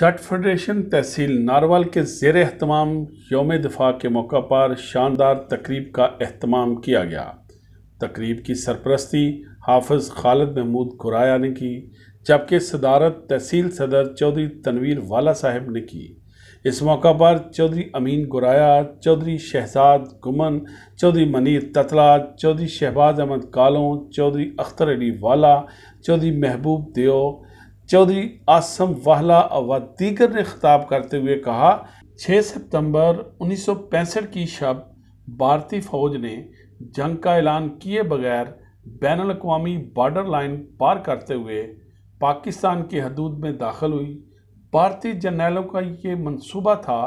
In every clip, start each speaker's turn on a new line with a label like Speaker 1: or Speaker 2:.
Speaker 1: जट federation तहसील नारवल के जेर अहतमाम योम दिफा के मौका पर शानदार तकरीब का अहतमाम किया गया तकरीब की सरपरस्ती हाफज खालद महमूद खुराया ने की जबकि सदारत तहसील सदर चौधरी तनवीर वाला साहब ने की इस मौका पर चौधरी अमीन गुराया चौधरी शहजाद गुमन चौधरी मनीर ततला चौधरी शहबाज अहमद कालों चौधरी अख्तर अली वाला चौधरी महबूब देव चौधरी आसम वाहला व दीगर ने खिताब करते हुए कहा 6 सितंबर 1965 की शब भारतीय फौज ने जंग का ऐलान किए बगैर बैन अवी बॉर्डर लाइन पार करते हुए पाकिस्तान की हदूद में दाखिल हुई भारतीय जर्नैलों का ये मंसूबा था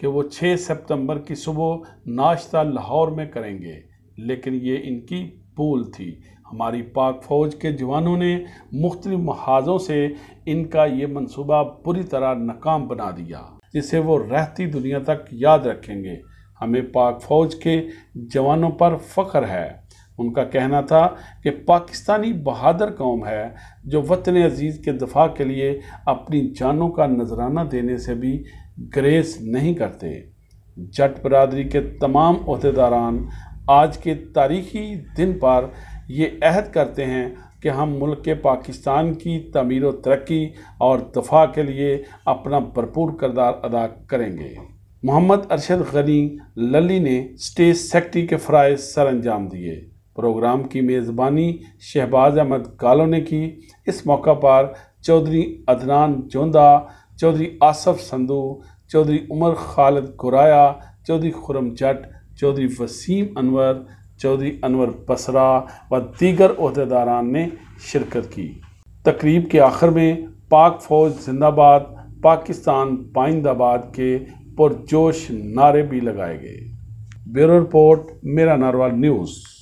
Speaker 1: कि वो 6 सितंबर की सुबह नाश्ता लाहौर में करेंगे लेकिन ये इनकी पोल थी हमारी पाक फ़ौज के जवानों ने मुख्तलि महाजों से इनका ये मंसूबा बुरी तरह नाकाम बना दिया जिसे वो रहती दुनिया तक याद रखेंगे हमें पाक फ़ौज के जवानों पर फ़ख्र है उनका कहना था कि पाकिस्तानी बहादुर कौम है जो वतन अजीज़ के दफा के लिए अपनी जानों का नजराना देने से भी ग्रेस नहीं करते जट बरदरी के तमाम अहदेदारान आज के तारीखी दिन पर ये अहद करते हैं कि हम मुल्क के पाकिस्तान की तमीर तरक्की और दफा के लिए अपना भरपूर करदार अदा करेंगे मोहम्मद अरशद गनी लली ने स्टेज सेक्रेटरी के फ़रज़ सर अंजाम दिए प्रोग्राम की मेज़बानी शहबाज अहमद कालो ने की इस मौका पर चौधरी अदनान जोंदा चौधरी आसफ संधू चौधरी उमर खालिद गुराया चौधरी खुरम जट चौधरी वसीम अनवर चौधरी अनवर बसरा व दीगर अहदेदारान ने शिरकत की तकरीब के आखिर में पाक फौज जिंदाबाद पाकिस्तान पाइंदाबाद के पुरजोश नारे भी लगाए गए ब्यूरो रिपोर्ट मेरा नारवाल न्यूज़